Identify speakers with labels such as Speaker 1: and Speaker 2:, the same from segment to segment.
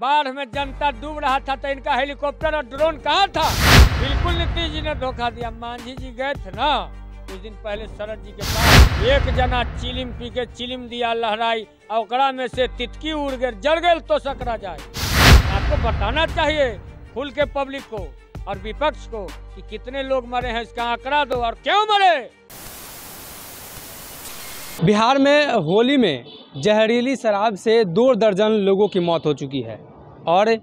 Speaker 1: बाढ़ में जनता डूब रहा था तो इनका हेलीकॉप्टर और ड्रोन कहाँ था बिल्कुल नीतीश जी ने धोखा दिया मांझी जी गए थे ना कुछ दिन पहले शरद जी के पास एक जना चिलिम पी के चिलिम दिया लहराई और में से तितकी उड़ गए जड़ गए तो सकरा जाए आपको बताना चाहिए खुल के पब्लिक को और विपक्ष को कि कितने लोग मरे हैं इसका आंकड़ा दो और क्यों मरे
Speaker 2: बिहार में होली में जहरीली शराब से दो दर्जन लोगों की मौत हो चुकी है और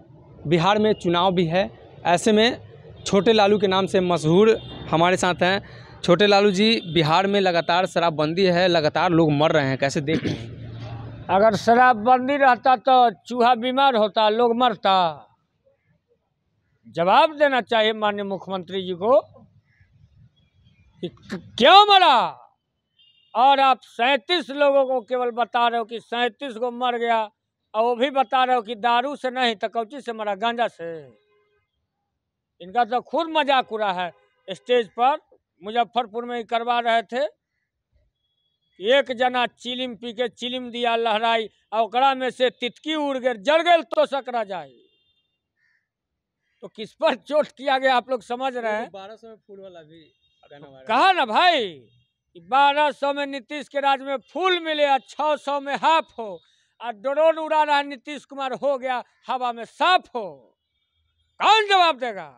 Speaker 2: बिहार में चुनाव भी है ऐसे में छोटे लालू के नाम से मशहूर हमारे साथ हैं छोटे लालू जी बिहार में लगातार शराबबंदी है लगातार लोग मर रहे हैं कैसे देख रहे हैं
Speaker 1: अगर शराबबंदी रहता तो चूहा बीमार होता लोग मरता जवाब देना चाहिए माननीय मुख्यमंत्री जी को क्यों मरा और आप सैतीस लोगों को केवल बता रहे हो कि सैतीस को मर गया और वो भी बता रहे हो कि दारू से नहीं तो कौची से मरा गांजा से इनका तो खूब मजाक उड़ा है स्टेज पर मुजफ्फरपुर में ही करवा रहे थे एक जना चिलिम पी के चिलिम दिया लहराई और में से तितकी उड़ गए जल गए तो सकरा जाए तो किस पर चोट किया गया आप लोग समझ रहे हैं बारह
Speaker 2: सौ में फूल वाला भी कहा ना
Speaker 1: भाई बारह सौ में नीतीश के राज में फूल मिले और छः सौ में हाफ हो और ड्रोन उड़ा रहा नीतीश कुमार हो गया हवा में साफ हो कौन जवाब देगा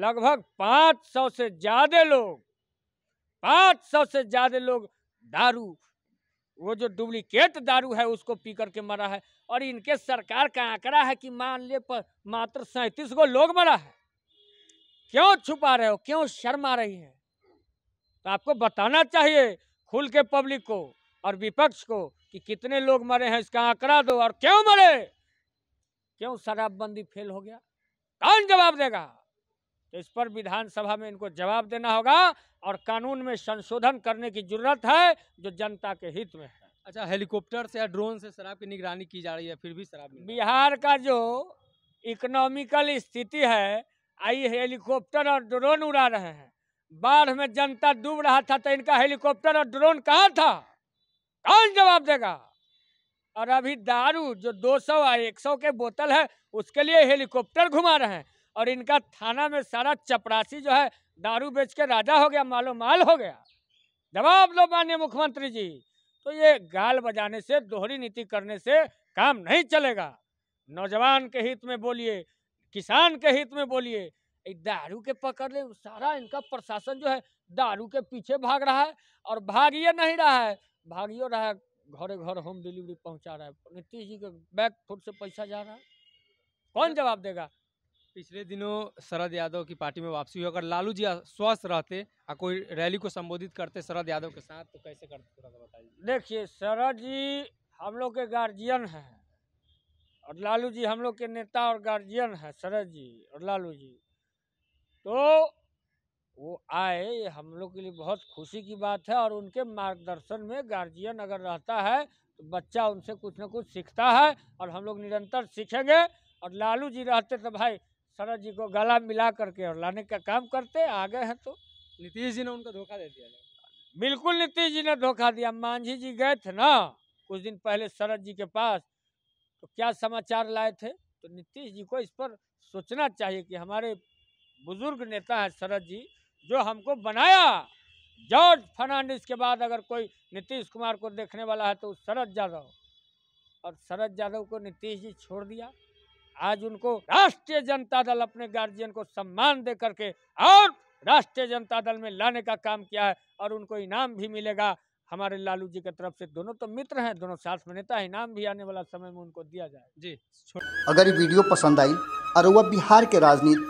Speaker 1: लगभग पाँच सौ से ज़्यादा लोग पाँच सौ से ज़्यादा लोग दारू वो जो डुप्लीकेट दारू है उसको पी करके मरा है और इनके सरकार का आंकड़ा है कि मान ले पर मात्र सैंतीस गो लोग मरा है क्यों छुपा रहे हो क्यों शर्मा रही है तो आपको बताना चाहिए खुल के पब्लिक को और विपक्ष को कि कितने लोग मरे हैं इसका आंकड़ा दो और क्यों मरे क्यों शराबबंदी फेल हो गया कौन जवाब देगा तो इस पर विधानसभा में इनको जवाब देना होगा और कानून में संशोधन करने की जरूरत है जो जनता के हित में है अच्छा हेलीकॉप्टर से या ड्रोन से शराब की निगरानी की जा रही है फिर भी शराब बिहार का जो इकोनॉमिकल स्थिति है आई हेलीकॉप्टर और ड्रोन उड़ा रहे हैं बाढ़ में जनता डूब रहा था तो इनका हेलीकॉप्टर और ड्रोन कहाँ था कौन जवाब देगा और अभी दारू जो 200 और एक के बोतल है उसके लिए हेलीकॉप्टर घुमा रहे हैं और इनका थाना में सारा चपरासी जो है दारू बेच के राजा हो गया मालो माल हो गया जवाब दो माननीय मुख्यमंत्री जी तो ये गाल बजाने से दोहरी नीति करने से काम नहीं चलेगा नौजवान के हित में बोलिए किसान के हित में बोलिए दारू के पकड़ ले सारा इनका प्रशासन जो है दारू के पीछे भाग रहा है और भागिए नहीं रहा है भागियो रहा है घरे घर होम डिलीवरी पहुंचा रहा है नीतीश जी के बैग फुट से पैसा जा रहा है कौन जवाब देगा पिछले दिनों शरद यादव की पार्टी में वापसी हुई अगर
Speaker 2: लालू जी स्वस्थ रहते और कोई रैली को संबोधित करते शरद यादव के साथ तो कैसे करते बताइए
Speaker 1: देखिए शरद जी हम लोग के गार्जियन हैं और लालू जी हम लोग के नेता और गार्जियन है शरद जी और लालू जी तो वो आए ये हम लोग के लिए बहुत खुशी की बात है और उनके मार्गदर्शन में गार्जियन अगर रहता है तो बच्चा उनसे कुछ ना कुछ सीखता है और हम लोग निरंतर सीखेंगे और लालू जी रहते तो भाई शरद जी को गला मिला करके और लाने का काम करते आ गए हैं तो नीतीश जी ने उनका धोखा दे दिया बिल्कुल नीतीश जी ने धोखा दिया मांझी जी गए थे ना कुछ दिन पहले शरद जी के पास तो क्या समाचार लाए थे तो नीतीश जी को इस पर सोचना चाहिए कि हमारे बुजुर्ग नेता है शरद जी जो हमको बनाया जॉर्ज फर्नांडिस के बाद अगर कोई नीतीश कुमार को देखने वाला है तो शरद यादव और शरद यादव को नीतीश जी छोड़ दिया आज उनको राष्ट्रीय जनता दल अपने गार्जियन को सम्मान दे करके और राष्ट्रीय जनता दल में लाने का काम किया है और उनको इनाम भी मिलेगा हमारे लालू जी की तरफ से दोनों तो मित्र हैं दोनों साथ में नेता इनाम भी आने वाला समय में उनको दिया जाए जी
Speaker 3: अगर ये वीडियो पसंद आई और वह बिहार के राजनीति